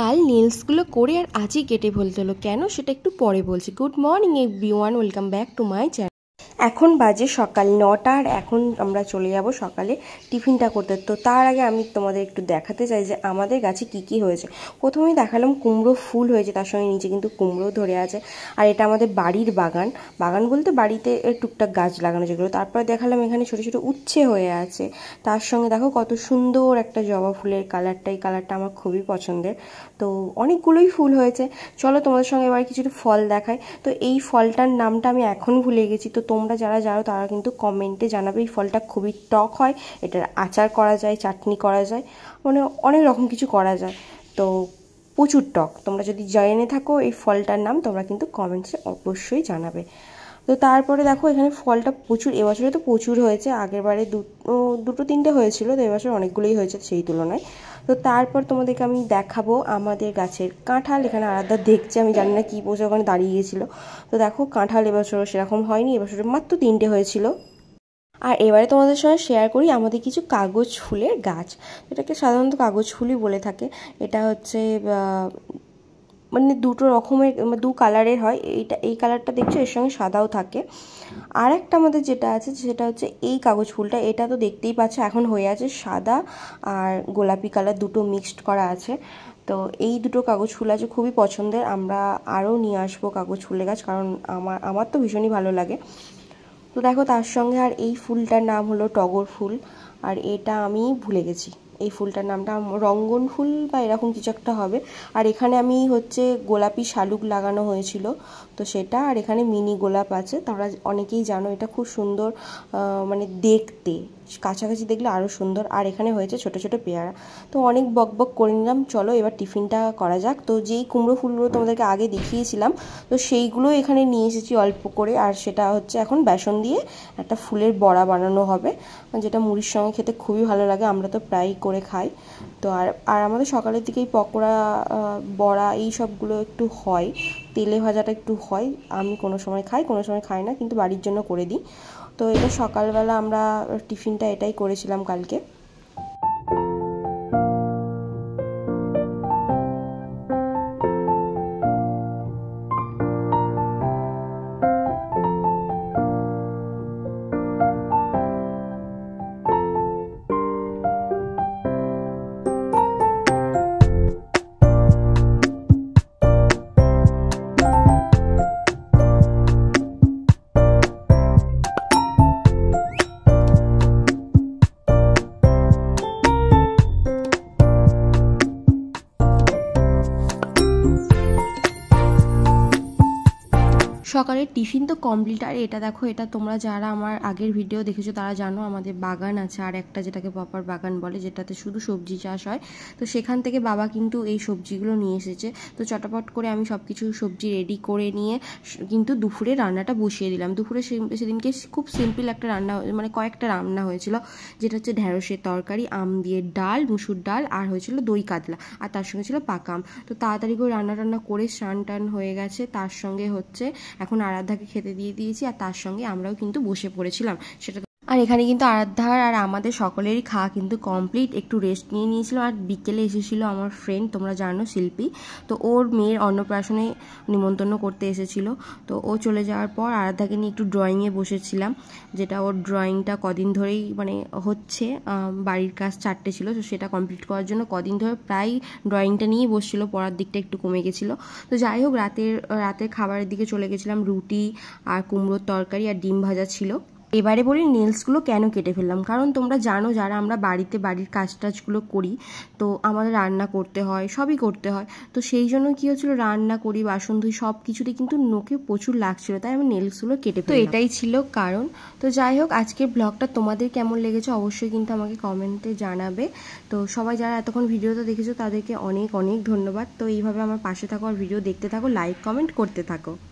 কাল নেলসগুলো করে আর আজই কেটে ফেলতে হলো কেন সেটা একটু পরে বলছি good morning everyone welcome back to my channel এখন বাজে সকাল নটা আর এখন আমরা চলে যাব সকালে টিফিনটা করতে তো তার আগে আমি তোমাদের একটু দেখাতে চাই যে আমাদের গাছে কি কি হয়েছে প্রথমেই দেখালাম কুমড়ো ফুল হয়েছে তার সঙ্গে নিচে কিন্তু কুমড়ো ধরে আছে আর এটা আমাদের বাড়ির বাগান বাগান বলতে বাড়িতে টুকটাক গাছ লাগানো যেগুলো তারপরে দেখালাম এখানে ছোটো ছোটো উচ্ছে হয়ে আছে তার সঙ্গে দেখো কত সুন্দর একটা জবা ফুলের কালারটা এই কালারটা আমার খুবই পছন্দের তো অনেকগুলোই ফুল হয়েছে চলো তোমাদের সঙ্গে এবার কিছুটা ফল দেখায় তো এই ফলটার নামটা আমি এখন ভুলে গেছি তো তোমরা তোমরা যারা যাও তারা কিন্তু কমেন্টে জানাবে এই ফলটা খুবই টক হয় এটার আচার করা যায় চাটনি করা যায় মানে অনেক রকম কিছু করা যায় তো প্রচুর টক তোমরা যদি জেনে থাকো এই ফলটার নাম তোমরা কিন্তু কমেন্টসে অবশ্যই জানাবে তো তারপরে দেখো এখানে ফলটা প্রচুর এবছরে তো প্রচুর হয়েছে আগের বারে দুটো তিনটে হয়েছিল তো এবছর অনেকগুলোই হয়েছে সেই তুলনায় তো তারপর তোমাদেরকে আমি দেখাবো আমাদের গাছের কাঁঠাল এখানে আলাদা দেখছে আমি জানি না কী পৌঁছে ওখানে দাঁড়িয়ে গিয়েছিলো তো দেখো কাঁঠাল এবছরও সেরকম হয়নি এবছরে মাত্র তিনটে হয়েছিল আর এবারে তোমাদের সঙ্গে শেয়ার করি আমাদের কিছু কাগজ ফুলের গাছ এটাকে সাধারণত কাগজ ফুলই বলে থাকে এটা হচ্ছে মানে দুটো রকমের মানে দু কালারের হয় এইটা এই কালারটা দেখছো এর সঙ্গে সাদাও থাকে আর একটা আমাদের যেটা আছে সেটা হচ্ছে এই কাগজ ফুলটা এটা তো দেখতেই পাচ্ছ এখন হয়ে আছে সাদা আর গোলাপি কালার দুটো মিক্সড করা আছে তো এই দুটো কাগজ ফুল আছে খুবই পছন্দের আমরা আরও নিয়ে আসবো কাগজ ফুলের গাছ কারণ আমার আমার তো ভীষণই ভালো লাগে তো দেখো তার সঙ্গে আর এই ফুলটার নাম হলো টগর ফুল আর এটা আমি ভুলে গেছি এই ফুলটার নামটা রঙ্গন ফুল বা এরকম কিছু একটা হবে আর এখানে আমি হচ্ছে গোলাপি শালুক লাগানো হয়েছিল তো সেটা আর এখানে মিনি গোলাপ আছে তোমরা অনেকেই জানো এটা খুব সুন্দর মানে দেখতে কাছাকাছি দেখলে আরও সুন্দর আর এখানে হয়েছে ছোট ছোট পেয়ারা তো অনেক বক বক করে নিলাম চলো এবার টিফিনটা করা যাক তো যেই কুমড়ো ফুলগুলো তোমাদেরকে আগে দেখিয়েছিলাম তো সেইগুলো এখানে নিয়ে এসেছি অল্প করে আর সেটা হচ্ছে এখন বেসন দিয়ে একটা ফুলের বড়া বানানো হবে যেটা মুড়ির সঙ্গে খেতে খুবই ভালো লাগে আমরা তো প্রায়ই করে খাই তো আর আর আমাদের সকালের দিকেই পকোড়া বড়া এই সবগুলো একটু হয় তেলে ভাজাটা একটু হয় আমি কোনো সময় খাই কোনো সময় খাই না কিন্তু বাড়ির জন্য করে দিই তো এটা সকালবেলা আমরা টিফিনটা এটাই করেছিলাম কালকে সকালের টিফিন তো কমপ্লিট আর এটা দেখো এটা তোমরা যারা আমার আগের ভিডিও দেখেছো তারা জানো আমাদের বাগান আছে আর একটা যেটাকে পপার বাগান বলে যেটাতে শুধু সবজি চাষ হয় তো সেখান থেকে বাবা কিন্তু এই সবজিগুলো নিয়ে এসেছে তো চটাপট করে আমি সব কিছু সবজি রেডি করে নিয়ে কিন্তু দুপুরে রান্নাটা বসিয়ে দিলাম দুপুরে সেদিনকে খুব সিম্পল একটা রান্না মানে কয়েকটা রান্না হয়েছিল যেটা হচ্ছে ঢেঁড়সের তরকারি আম দিয়ে ডাল মুসুর ডাল আর হয়েছিল দই কাতলা আর তার সঙ্গে ছিল পাকাম তো তাড়াতাড়ি করে রান্না টান্না করে স্নান টান হয়ে গেছে তার সঙ্গে হচ্ছে এখন আরাধ্যাকে খেতে দিয়ে দিয়েছি আর তার সঙ্গে আমরাও কিন্তু বসে পড়েছিলাম সেটা আর এখানে কিন্তু আরাধ্যার আর আমাদের সকলেরই খাওয়া কিন্তু কমপ্লিট একটু রেস্ট নিয়ে নিয়েছিল আর বিকেলে এসেছিল আমার ফ্রেন্ড তোমরা জানো শিল্পী তো ওর মেয়ের অন্নপ্রাশনে নিমন্ত্রণ করতে এসেছিল তো ও চলে যাওয়ার পর আরাধ্যাকে নিয়ে একটু ড্রয়িংয়ে বসেছিলাম যেটা ওর ড্রয়িংটা কদিন ধরেই মানে হচ্ছে বাড়ির কাজ চারটে ছিল তো সেটা কমপ্লিট করার জন্য কদিন ধরে প্রায় ড্রয়িংটা নিয়ে বসছিল পড়ার দিকটা একটু কমে গেছিলো তো যাই হোক রাতের রাতের খাবারের দিকে চলে গেছিলাম রুটি আর কুমড়োর তরকারি আর ডিম ভাজা ছিল এবারে বলি নেলসগুলো কেন কেটে ফেললাম কারণ তোমরা জানো যারা আমরা বাড়িতে বাড়ির কাজ টাজগুলো করি তো আমাদের রান্না করতে হয় সবই করতে হয় তো সেই জন্য কী হচ্ছিলো রান্না করি বাসন ধুই সব কিছুতে কিন্তু নোকে প্রচুর লাগছিলো তাই আমি নেলসগুলো কেটে তো এটাই ছিল কারণ তো যাই হোক আজকের ব্লগটা তোমাদের কেমন লেগেছে অবশ্যই কিন্তু আমাকে কমেন্টে জানাবে তো সবাই যারা এতক্ষণ ভিডিওটা দেখেছো তাদেরকে অনেক অনেক ধন্যবাদ তো এইভাবে আমার পাশে থাকো আর ভিডিও দেখতে থাকো লাইক কমেন্ট করতে থাকো